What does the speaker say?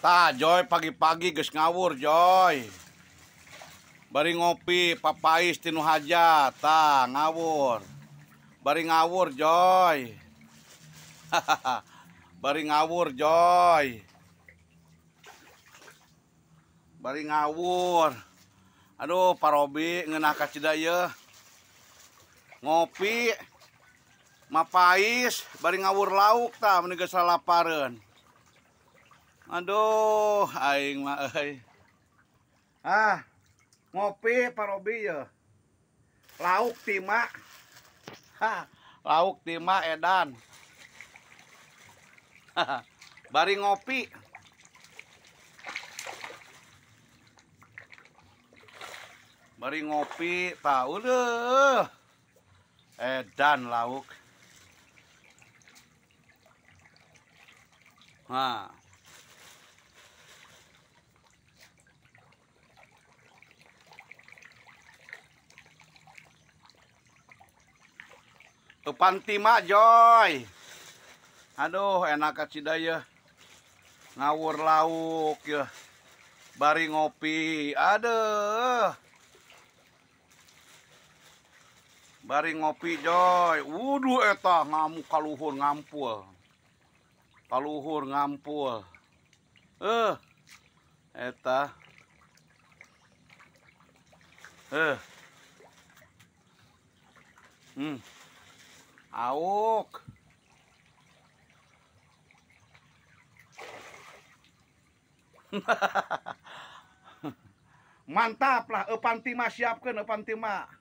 Ta, Joy pagi-pagi geus ngawur, Joy. Bari ngopi papais tinu haja, ta ngawur. Bari ngawur, Joy. Bari ngawur, Joy. Bari ngawur. Aduh, Pak Robi ngeunah cida Ngopi mapais bari ngawur lauk ta meni geus Aduh, aing mah euy. Ah, ngopi parobi ya. Lauk tima. Ha, lauk tima edan. Bari ngopi. Bari ngopi, tahu deh. Edan lauk. Nah. tinggal panti ma joyy Aduh enak ka ciidaa ngawur lauk ya bari ngopi ada baru ngopi Joy wudhu eteta eh, ngauk kalluhur ngammpu Palluhur ngammpu eheta eh, eh. hmm. Auk. Mantaplah Epantima siapkan Epantima.